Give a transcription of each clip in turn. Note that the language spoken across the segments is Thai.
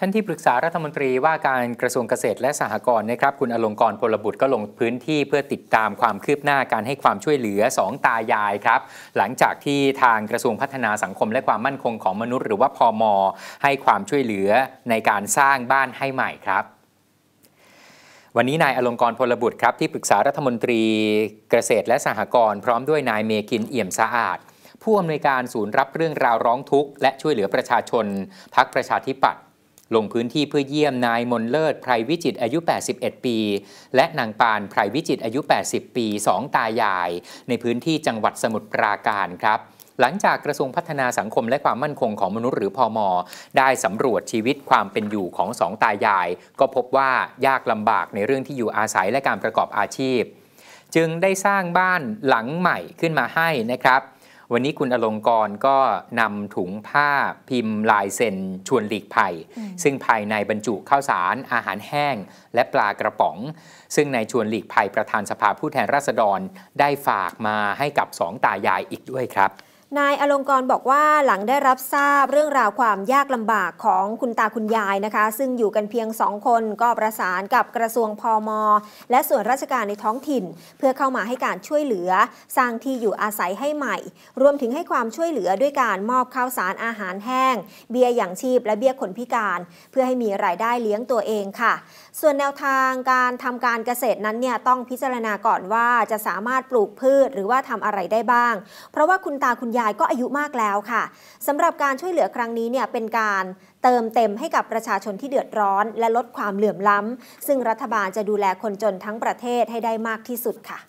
ท่านที่ปรึกษารัฐมนตรีว่าการกระทรวงเกษตรและสหกรณ์นะครับคุณอลงกรพลบุตรก็ลงพื้นที่เพื่อติดตามความคืบหน้าการให้ความช่วยเหลือ 2 ตายายครับหลังจากที่ทางกระทรวงพัฒนาสังคม และความมั่นคงของมนุษย์หรือว่าพอมอให้ความช่วยเหลือในการสร้างบ้านให้ใหม่ครับ วันนี้นายอลงกรพลบุตรครับที่ปรึกษารัฐมนตรี เกษตรและสหกรณ์พร้อมด้วยนายเมกินเอี่ยมสะอาด ผู้อำนวยการศูนย์รับเรื่องราวร้องทุกข์และช่วยเหลือประชาชนพักประชาธิปัตยลงพื้นที่เพื่อเยี่ยมนายมนเลิศไพรวิจิตอายุ 81 ปี และนางปานไพรวิจิตอายุ 80 ปี 2 ตายาย ในพื้นที่จังหวัดสมุทรปราการครับ หลังจากกระทรวงพัฒนาสังคมและความมั่นคงของมนุษย์หรือพอมอได้สำรวจชีวิตความเป็นอยู่ของสองตายาย ก็พบว่ายากลำบากในเรื่องที่อยู่อาศัยและการประกอบอาชีพ จึงได้สร้างบ้านหลังใหม่ขึ้นมาให้นะครับวันนี้คุณอลงกรก็นำถุงผ้าพิมพ์ลายเซ็น ชวนหลีกภัย ซึ่งภายในบรรจุข้าวสารอาหารแห้ง และปลากระป๋อง ซึ่งนายชวนหลีกภัย ประธานสภาผู้แทนราษฎรได้ฝากมาให้กับสองตายายอีกด้วยครับนายอลงกรบอกว่าหลังได้รับทราบเรื่องราวความยากลำบากของคุณตาคุณยายนะคะ ซึ่งอยู่กันเพียงสองคนก็ประสานกับกระทรวงพอมอและส่วนราชการในท้องถิ่น เพื่อเข้ามาให้การช่วยเหลือ สร้างที่อยู่อาศัยให้ใหม่ รวมถึงให้ความช่วยเหลือด้วยการมอบข้าวสารอาหารแห้ง เบี้ยอย่างชีพและเบี้ยคนพิการ เพื่อให้มีรายได้เลี้ยงตัวเองค่ะ ส่วนแนวทางการทำการเกษตรนั้นเนี่ยต้องพิจารณาก่อนว่าจะสามารถปลูกพืชหรือว่าทำอะไรได้บ้าง เพราะว่าคุณตาคุณยายก็อายุมากแล้วค่ะสำหรับการช่วยเหลือครั้งนี้เนี่ย เป็นการเติมเต็มให้กับประชาชนที่เดือดร้อนและลดความเหลื่อมล้ำซึ่งรัฐบาลจะดูแลคนจนทั้งประเทศให้ได้มากที่สุดค่ะ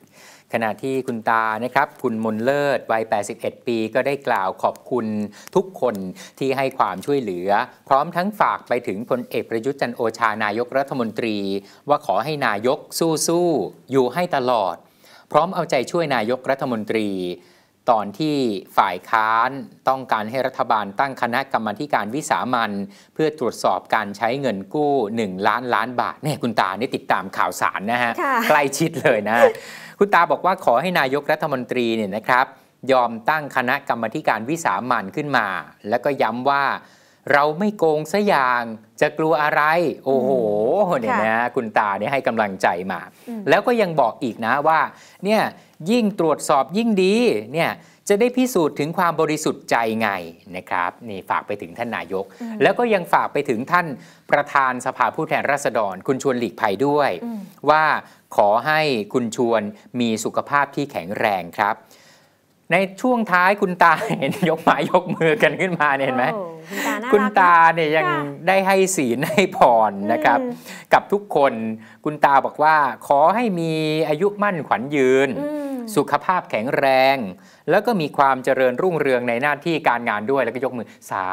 ขณะที่คุณตานะครับ คุณมนเลิศวัย 81 ปี ก็ได้กล่าวขอบคุณทุกคนที่ให้ความช่วยเหลือ พร้อมทั้งฝากไปถึงพลเอกประยุทธ์จันโอชานายกรัฐมนตรี ว่าขอให้นายกสู้ๆอยู่ให้ตลอด พร้อมเอาใจช่วยนายกรัฐมนตรีตอนที่ฝ่ายค้านต้องการให้รัฐบาลตั้งคณะกรรมการวิสามันเพื่อตรวจสอบการใช้เงินกู้ 1 ล้านล้านบาทเนี่ยคุณตานี่ติดตามข่าวสารนะฮะใกล้ชิดเลยนะคุณตาบอกว่าขอให้นายกรัฐมนตรีเนี่ยนะครับ ยอมตั้งคณะกรรมการวิสามันขึ้นมา แล้วก็ย้ำว่าเราไม่โกงสัอย่าง จะกลัวอะไร โอ้โหเนี่ยนะ คุณตาเนี่ยให้กำลังใจมา แล้วก็ยังบอกอีกนะว่า เนี่ยยิ่งตรวจสอบยิ่งดี เนี่ยจะได้พิสูจน์ถึงความบริสุทธิ์ใจไงนะครับ นี่ฝากไปถึงท่านนายก แล้วก็ยังฝากไปถึงท่านประธานสภาผู้แทนราษฎร คุณชวนหลีกภัยด้วย ว่าขอให้คุณชวนมีสุขภาพที่แข็งแรงครับในช่วงท้ายคุณตาเห็นยกไม้ยกมือกันขึ้นมาเนี่ยเห็นไหม คุณตาเนี่ยยังได้ให้ศีลให้พรนะครับ กับทุกคนคุณตาบอกว่าขอให้มีอายุมั่นขวัญยืนสุขภาพแข็งแรง แล้วก็มีความเจริญรุ่งเรืองในหน้าที่การงานด้วยแล้วก็ยกมือสา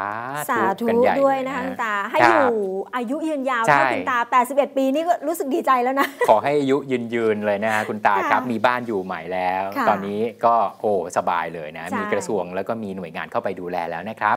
ธใาญ่ด้วยนะคะุณตาให้อยู่อายุยืนยาวให้คุณตา 81 ปีนี่ก็รู้สึกดีใจแล้วนะ ขอให้อายุยืนยืนเลยนะ คุณตาครับมีบ้านอยู่ใหม่แล้ว ตอนนี้ก็โอ้สบายเลยนะ มีกระทรวงแล้วก็มีหน่วยงานเข้าไปดูแลแล้วนะครับ